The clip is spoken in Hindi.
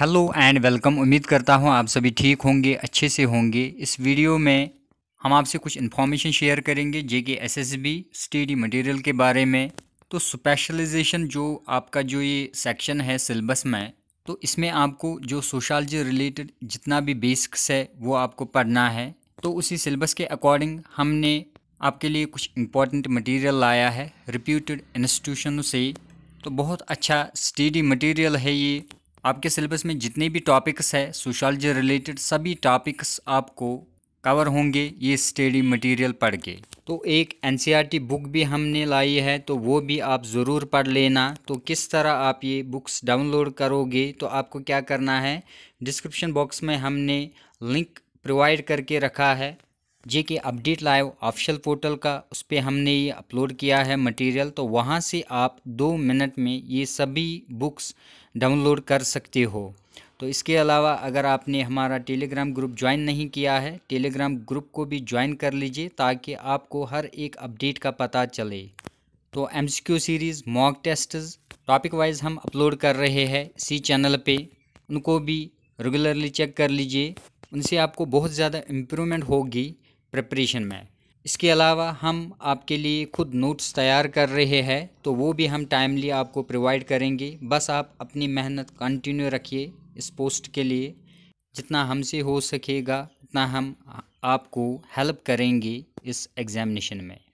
हेलो एंड वेलकम उम्मीद करता हूँ आप सभी ठीक होंगे अच्छे से होंगे इस वीडियो में हम आपसे कुछ इन्फॉर्मेशन शेयर करेंगे J K S S B study material के बारे में तो स्पेशलाइजेशन जो आपका जो ये सेक्शन है सिलेबस में तो इसमें आपको जो सोशालजी रिलेटेड जितना भी बेसिक्स है वो आपको पढ़ना है तो उसी सिलेबस के अकॉर्डिंग हमने आपके लिए कुछ इम्पॉर्टेंट मटेरियल लाया है रिप्यूटेड इंस्टीट्यूशन से तो बहुत अच्छा स्टडी मटेरियल है ये आपके सिलेबस में जितने भी टॉपिक्स है सोशोलॉजी रिलेटेड सभी टॉपिक्स आपको कवर होंगे ये स्टडी मटेरियल पढ़ के तो एक एन बुक e भी हमने लाई है तो वो भी आप ज़रूर पढ़ लेना तो किस तरह आप ये बुक्स डाउनलोड करोगे तो आपको क्या करना है डिस्क्रिप्शन बॉक्स में हमने लिंक प्रोवाइड करके रखा है जे के अपडेट लाइव ऑफिशियल पोर्टल का उस पर हमने ये अपलोड किया है मटेरियल तो वहाँ से आप दो मिनट में ये सभी बुक्स डाउनलोड कर सकते हो तो इसके अलावा अगर आपने हमारा टेलीग्राम ग्रुप ज्वाइन नहीं किया है टेलीग्राम ग्रुप को भी ज्वाइन कर लीजिए ताकि आपको हर एक अपडेट का पता चले तो M series mock test topic wise हम अपलोड कर रहे हैं इसी चैनल पे उनको भी रेगुलरली चेक कर लीजिए उनसे आपको बहुत ज़्यादा इम्प्रूवमेंट होगी प्रिपरेशन में इसके अलावा हम आपके लिए खुद नोट्स तैयार कर रहे हैं तो वो भी हम टाइमली आपको प्रोवाइड करेंगे बस आप अपनी मेहनत कंटिन्यू रखिए इस पोस्ट के लिए जितना हमसे हो सकेगा उतना हम आपको हेल्प करेंगे इस एग्ज़ामिनेशन में